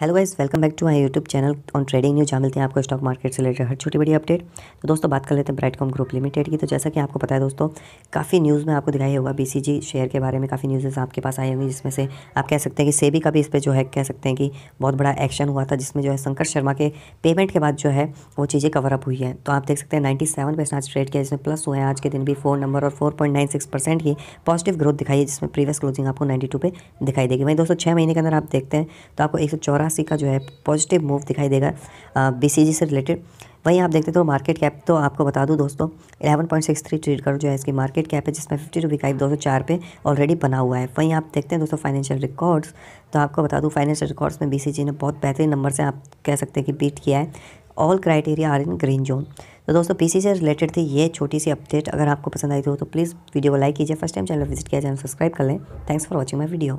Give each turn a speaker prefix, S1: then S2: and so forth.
S1: hello guys welcome back to my YouTube channel on trading news जहाँ मिलते हैं आपको स्टॉक मार्केट से रिलेटेड हर छोटी बड़ी अपडेट तो दोस्तों बात कर लेते हैं ब्राइटकॉम ग्रुप लिमिटेड की तो जैसा कि आपको पता है दोस्तों काफ़ी न्यूज़ में आपको दिखाई होगा बीसीजी शेयर के बारे में काफ़ी न्यूज़ेस आपके पास आई होंगे जिसमें से आप कह सकते हैं कि सेबी का भी इस पर जो है कह सकते हैं कि बहुत बड़ा एक्शन हुआ था जिसमें जो है शंकर शर्मा के पेमेंट के बाद जो है वो चीज़ें कवरअप हुई हैं तो आप देख सकते हैं नाइन्टी सेवन परसेंट आज ट्रेड किया जिसमें प्लस हुए हैं आज के दिन भी फोर नंबर और four point nine six percent की पॉजिटिव ग्रोथ दिखाई है जिसमें प्रीवियस क्लोजिंग आपको नाइन्टी टू पे दिखाई देगी वहीं दोस्तों छः महीने के अंदर आप देखते हैं तो आपको एक सौ राशि का जो है पॉजिटिव मूव दिखाई देगा बी से रिलेटेड वहीं आप देखते तो मार्केट कैप तो आपको बता दूं दोस्तों 11.63 पॉइंट सिक्स थ्री ट्रेड करो जो है इसकी मार्केट कैप है जिसमें फिफ्टी रुपी का दो सौ चार पे ऑलरेडी बना हुआ है वहीं आप देखते हैं दोस्तों फाइनेंशियल रिकॉर्ड्स तो आपको बता दूं फाइनेंशियल रिकॉर्ड्स में बी ने बहुत बेहतरीन नंबर से आप कह सकते हैं कि बीट किया है all criteria are in green zone तो दोस्तों पी से रिलेटेड थी ये छोटी सी अपडेट अगर आपको पसंद आई हो तो प्लीज़ वीडियो तो को लाइक कीजिए फर्स्ट टाइम चैनल विजिट किया जाए सब्सक्राइब कर लें thanks for watching my video